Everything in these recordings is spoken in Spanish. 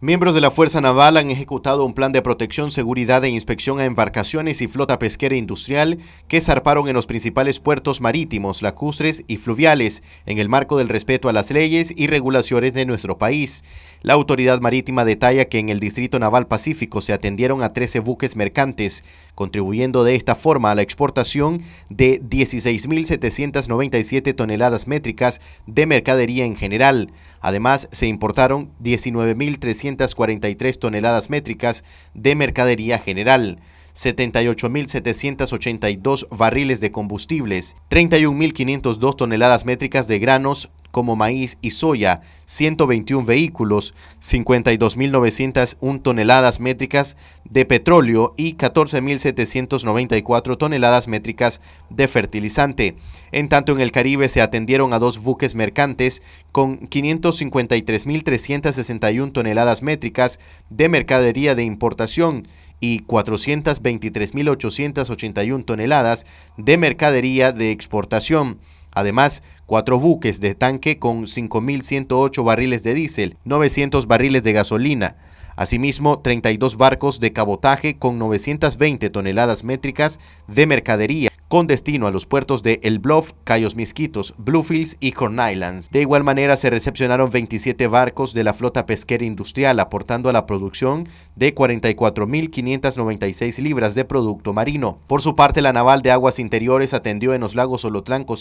Miembros de la Fuerza Naval han ejecutado un plan de protección, seguridad e inspección a embarcaciones y flota pesquera industrial que zarparon en los principales puertos marítimos, lacustres y fluviales, en el marco del respeto a las leyes y regulaciones de nuestro país. La autoridad marítima detalla que en el Distrito Naval Pacífico se atendieron a 13 buques mercantes, contribuyendo de esta forma a la exportación de 16.797 toneladas métricas de mercadería en general. Además, se importaron 19.300 1.343 toneladas métricas de mercadería general. 78.782 barriles de combustibles, 31.502 toneladas métricas de granos, como maíz y soya, 121 vehículos, 52.901 toneladas métricas de petróleo y 14.794 toneladas métricas de fertilizante. En tanto, en el Caribe se atendieron a dos buques mercantes con 553.361 toneladas métricas de mercadería de importación y 423.881 toneladas de mercadería de exportación. Además, cuatro buques de tanque con 5.108 barriles de diésel, 900 barriles de gasolina, Asimismo, 32 barcos de cabotaje con 920 toneladas métricas de mercadería, con destino a los puertos de El Bluff, Cayos Misquitos, Bluefields y Corn Islands. De igual manera se recepcionaron 27 barcos de la flota pesquera industrial aportando a la producción de 44.596 libras de producto marino. Por su parte, la naval de aguas interiores atendió en los lagos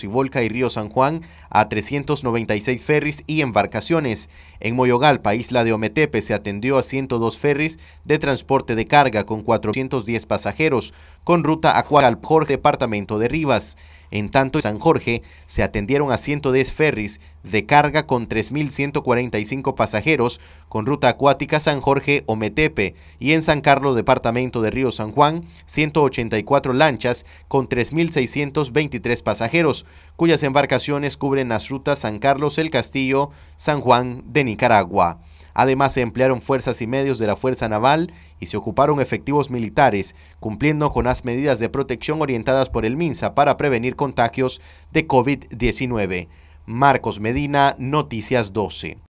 y Volca y Río San Juan a 396 ferries y embarcaciones. En Moyogalpa, isla de Ometepe, se atendió a 102 ferries de transporte de carga con 410 pasajeros, con ruta a Cuagalp, Jorge, departamento de Rivas. En tanto, en San Jorge se atendieron a 110 ferries de carga con 3.145 pasajeros con ruta acuática San Jorge-Ometepe y en San Carlos, departamento de Río San Juan, 184 lanchas con 3.623 pasajeros, cuyas embarcaciones cubren las rutas San Carlos, El Castillo, San Juan de Nicaragua. Además, se emplearon fuerzas y medios de la Fuerza Naval y se ocuparon efectivos militares, cumpliendo con las medidas de protección orientadas por el MINSA para prevenir contagios de COVID-19. Marcos Medina, Noticias 12.